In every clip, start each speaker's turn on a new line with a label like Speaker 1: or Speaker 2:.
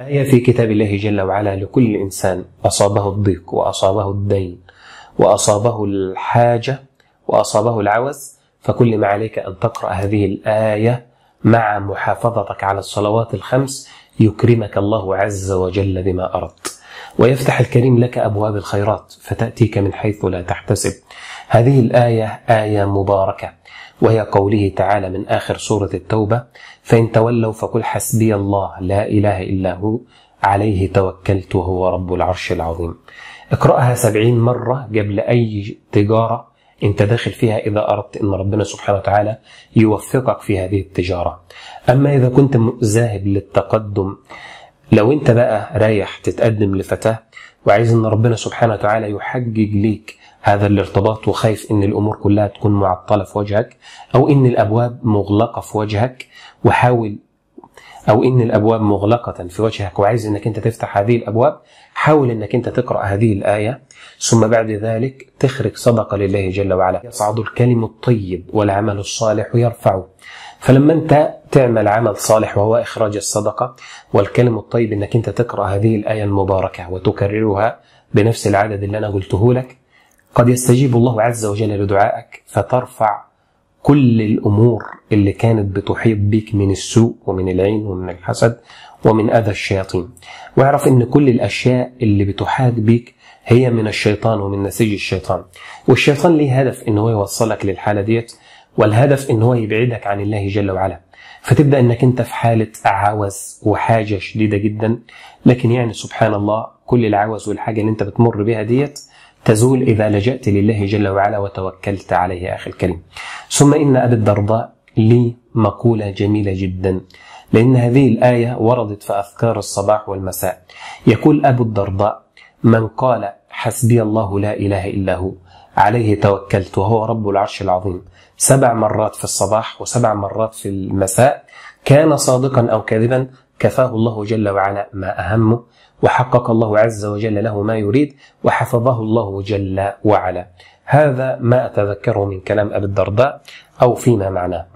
Speaker 1: آية في كتاب الله جل وعلا لكل إنسان أصابه الضيق وأصابه الدين وأصابه الحاجة وأصابه العوز فكل ما عليك أن تقرأ هذه الآية مع محافظتك على الصلوات الخمس يكرمك الله عز وجل بما أردت ويفتح الكريم لك ابواب الخيرات فتاتيك من حيث لا تحتسب. هذه الايه ايه مباركه وهي قوله تعالى من اخر سوره التوبه فان تولوا فقل حسبي الله لا اله الا هو عليه توكلت وهو رب العرش العظيم. اقرأها سبعين مرة قبل أي تجارة أنت داخل فيها إذا أردت أن ربنا سبحانه وتعالى يوفقك في هذه التجارة أما إذا كنت ذاهب للتقدم لو انت بقى رايح تتقدم لفتاة وعايز ان ربنا سبحانه وتعالى يحجج ليك هذا الارتباط وخايف ان الامور كلها تكون معطلة في وجهك او ان الابواب مغلقة في وجهك وحاول او ان الابواب مغلقة في وجهك وعايز انك انت تفتح هذه الابواب حاول انك انت تقرأ هذه الآية ثم بعد ذلك تخرج صدقة لله جل وعلا يصعد الكلم الطيب والعمل الصالح يرفعه فلما انت تعمل عمل صالح وهو إخراج الصدقة والكلم الطيب أنك أنت تقرأ هذه الآية المباركة وتكررها بنفس العدد اللي أنا قلته لك قد يستجيب الله عز وجل لدعائك فترفع كل الأمور اللي كانت بتحيط بك من السوء ومن العين ومن الحسد ومن أذى الشياطين واعرف أن كل الأشياء اللي بتحاد بك هي من الشيطان ومن نسيج الشيطان والشيطان ليه هدف ان هو يوصلك للحالة ديت والهدف ان هو يبعدك عن الله جل وعلا فتبدا انك انت في حاله عوز وحاجه شديده جدا لكن يعني سبحان الله كل العوز والحاجه اللي انت بتمر بها ديت تزول اذا لجأت لله جل وعلا وتوكلت عليه يا اخي الكريم ثم ان ابي الدرداء لي مقوله جميله جدا لان هذه الايه وردت في اذكار الصباح والمساء يقول ابو الدرداء من قال حسبي الله لا اله الا هو عليه توكلت وهو رب العرش العظيم سبع مرات في الصباح وسبع مرات في المساء كان صادقا أو كاذبا كفاه الله جل وعلا ما أهمه وحقق الله عز وجل له ما يريد وحفظه الله جل وعلا هذا ما أتذكره من كلام أبي الدرداء أو فيما معناه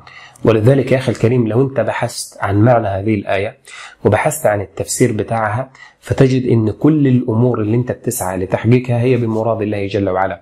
Speaker 1: ولذلك يا أخي الكريم لو أنت بحثت عن معنى هذه الآية وبحثت عن التفسير بتاعها فتجد أن كل الأمور اللي أنت بتسعى لتحقيقها هي بمراد الله جل وعلا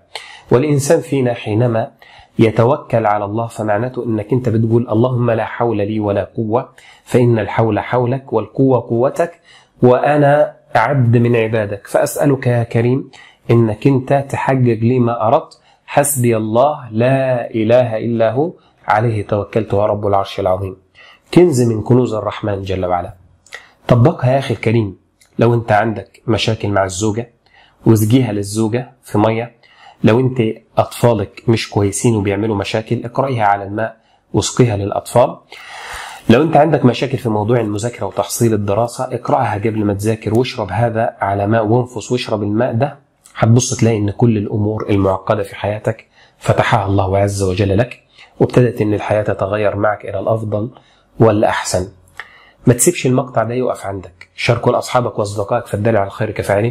Speaker 1: والإنسان فينا حينما يتوكل على الله فمعناته انك انت بتقول اللهم لا حول لي ولا قوه فان الحول حولك والقوه قوتك وانا عبد من عبادك فاسالك يا كريم انك انت تحقق لي ما اردت حسبي الله لا اله الا هو عليه توكلت ورب العرش العظيم كنز من كنوز الرحمن جل وعلا طبقها يا اخي الكريم لو انت عندك مشاكل مع الزوجه وزجيها للزوجه في ميه لو انت اطفالك مش كويسين وبيعملوا مشاكل اقرأيها على الماء واسقيها للاطفال لو انت عندك مشاكل في موضوع المذاكرة وتحصيل الدراسة اقرأها قبل ما تذاكر واشرب هذا على ماء وانفس واشرب الماء ده هتبص تلاقي ان كل الامور المعقدة في حياتك فتحها الله عز وجل لك وابتدت ان الحياة تتغير معك الى الافضل والاحسن ما تسيبش المقطع ده يقف عندك شاركه لاصحابك واصدقائك فالدلع على الخير كفاعله